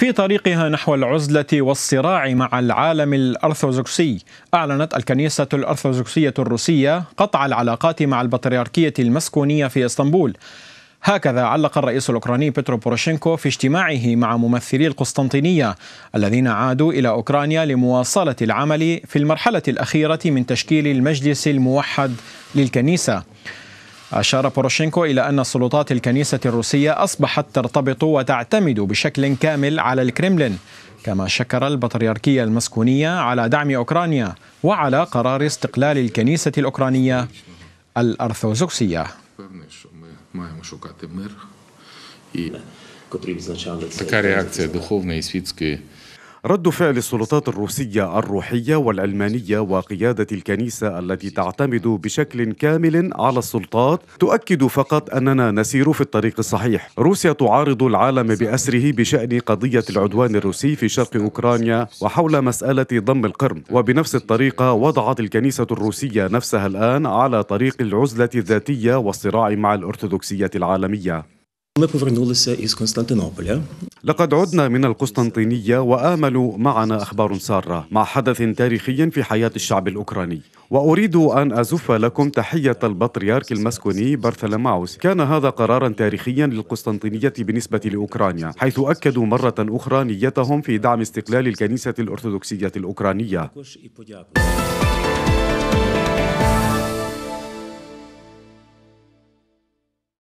في طريقها نحو العزلة والصراع مع العالم الأرثوذكسي أعلنت الكنيسة الأرثوذكسية الروسية قطع العلاقات مع البطريركية المسكونية في إسطنبول هكذا علق الرئيس الأوكراني بيترو بوروشينكو في اجتماعه مع ممثلي القسطنطينية الذين عادوا إلى أوكرانيا لمواصلة العمل في المرحلة الأخيرة من تشكيل المجلس الموحد للكنيسة أشار بوروشينكو إلى أن سلطات الكنيسة الروسية أصبحت ترتبط وتعتمد بشكل كامل على الكرملين كما شكر البطريركية المسكونية على دعم أوكرانيا وعلى قرار استقلال الكنيسة الأوكرانية الأرثوذكسية Така реакція і світської رد فعل السلطات الروسية الروحية والعلمانية وقيادة الكنيسة التي تعتمد بشكل كامل على السلطات تؤكد فقط أننا نسير في الطريق الصحيح روسيا تعارض العالم بأسره بشأن قضية العدوان الروسي في شرق أوكرانيا وحول مسألة ضم القرم وبنفس الطريقة وضعت الكنيسة الروسية نفسها الآن على طريق العزلة الذاتية والصراع مع الأرثوذكسية العالمية لقد عدنا من القسطنطينية وآمل معنا أخبار سارة مع حدث تاريخي في حياة الشعب الأوكراني وأريد أن أزف لكم تحية البطريرك المسكوني بارثلماوس كان هذا قرارا تاريخيا للقسطنطينية بالنسبة لأوكرانيا حيث أكدوا مرة أخرى نيتهم في دعم استقلال الكنيسة الأرثوذكسية الأوكرانية